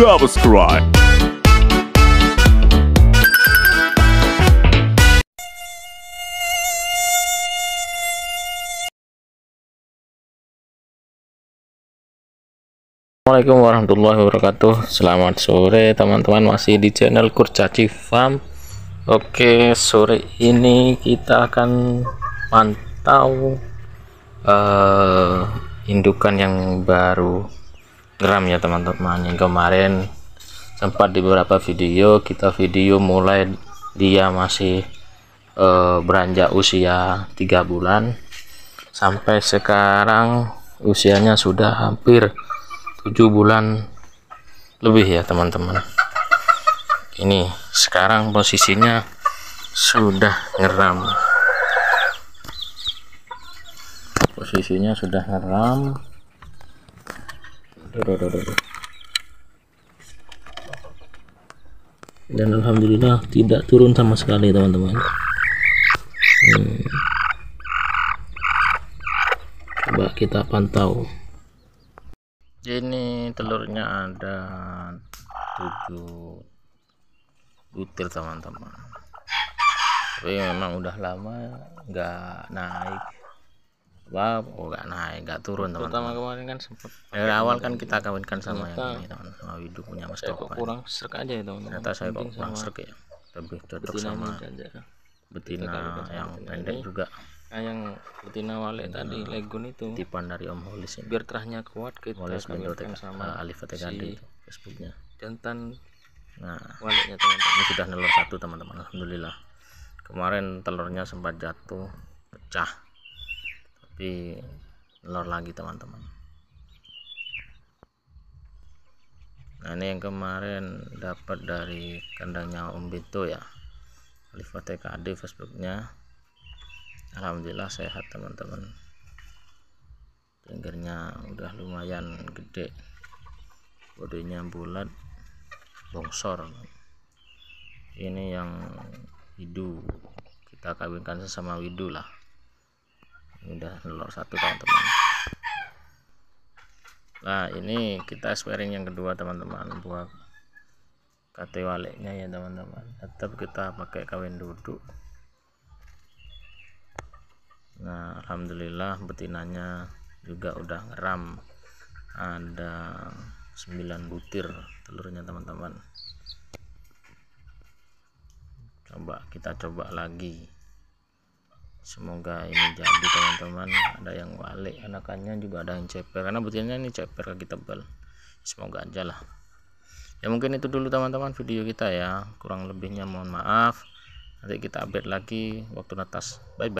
subscribe. Assalamualaikum warahmatullahi wabarakatuh Selamat sore teman-teman Masih di channel Kurcaci Farm Oke sore ini Kita akan pantau uh, Indukan yang baru gram ya teman-teman yang kemarin sempat di beberapa video kita video mulai dia masih e, beranjak usia tiga bulan sampai sekarang usianya sudah hampir tujuh bulan lebih ya teman-teman ini sekarang posisinya sudah ngeram posisinya sudah ngeram dan alhamdulillah tidak turun sama sekali teman-teman. Hmm. Coba kita pantau. Ini telurnya ada 7 butir teman-teman. Tapi memang udah lama nggak naik. Wow, oh gak naik gak turun teman Pertama kemarin kan sempat dari awal kan ya, ya. kita kawinkan sama yang ini teman sama Widu punya Mas saya kurang serk aja ya teman ternyata saya kok kurang serk ya lebih cocok sama betina yang pendek juga nah, yang betina wale tadi legun itu tipan dari Om Holis ini. biar terahnya kuat kita Holis kawinkan sama ah, Alif Tegandi si Facebooknya jantan nah walenya teman-teman ini sudah nelor satu teman-teman Alhamdulillah kemarin telurnya sempat jatuh pecah di lor lagi teman-teman nah ini yang kemarin dapat dari kandangnya Om Bito ya Alifat TKD Facebooknya Alhamdulillah sehat teman-teman pinggirnya udah lumayan gede bodinya bulat bongsor ini yang widu kita kawinkan sesama widu lah udah telur satu teman-teman nah ini kita swearing yang kedua teman-teman buat kate waleknya ya teman-teman tetap kita pakai kawin duduk nah alhamdulillah betinanya juga udah ngeram ada 9 butir telurnya teman-teman coba kita coba lagi semoga ini jadi teman-teman ada yang balik anakannya juga ada yang ceper karena butirnya ini ceper lagi tebal semoga aja lah ya mungkin itu dulu teman-teman video kita ya kurang lebihnya mohon maaf nanti kita update lagi waktu netas bye bye